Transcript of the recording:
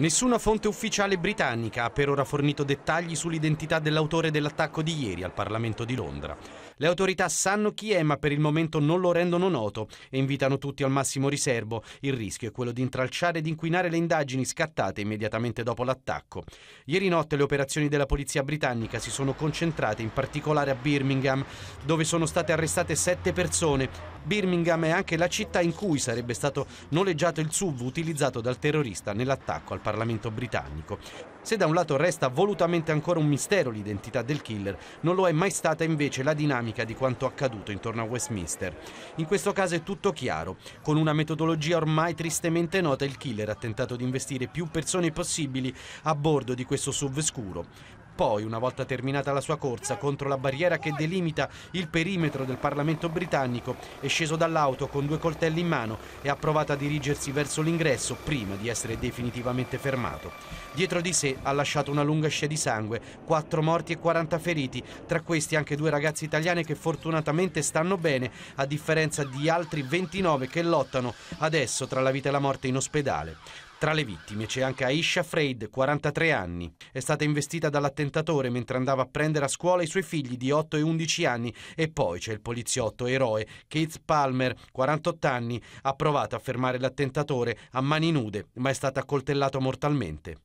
Nessuna fonte ufficiale britannica ha per ora fornito dettagli sull'identità dell'autore dell'attacco di ieri al Parlamento di Londra. Le autorità sanno chi è ma per il momento non lo rendono noto e invitano tutti al massimo riservo. Il rischio è quello di intralciare ed inquinare le indagini scattate immediatamente dopo l'attacco. Ieri notte le operazioni della polizia britannica si sono concentrate in particolare a Birmingham dove sono state arrestate sette persone, Birmingham è anche la città in cui sarebbe stato noleggiato il SUV utilizzato dal terrorista nell'attacco al Parlamento britannico. Se da un lato resta volutamente ancora un mistero l'identità del killer, non lo è mai stata invece la dinamica di quanto accaduto intorno a Westminster. In questo caso è tutto chiaro. Con una metodologia ormai tristemente nota, il killer ha tentato di investire più persone possibili a bordo di questo SUV scuro. Poi, una volta terminata la sua corsa contro la barriera che delimita il perimetro del Parlamento britannico, è sceso dall'auto con due coltelli in mano e ha provato a dirigersi verso l'ingresso prima di essere definitivamente fermato. Dietro di sé ha lasciato una lunga scia di sangue, quattro morti e 40 feriti, tra questi anche due ragazze italiane che fortunatamente stanno bene, a differenza di altri 29 che lottano adesso tra la vita e la morte in ospedale. Tra le vittime c'è anche Aisha Freid, 43 anni. È stata investita dall'attentatore mentre andava a prendere a scuola i suoi figli di 8 e 11 anni e poi c'è il poliziotto eroe Keith Palmer, 48 anni, ha provato a fermare l'attentatore a mani nude, ma è stato accoltellato mortalmente.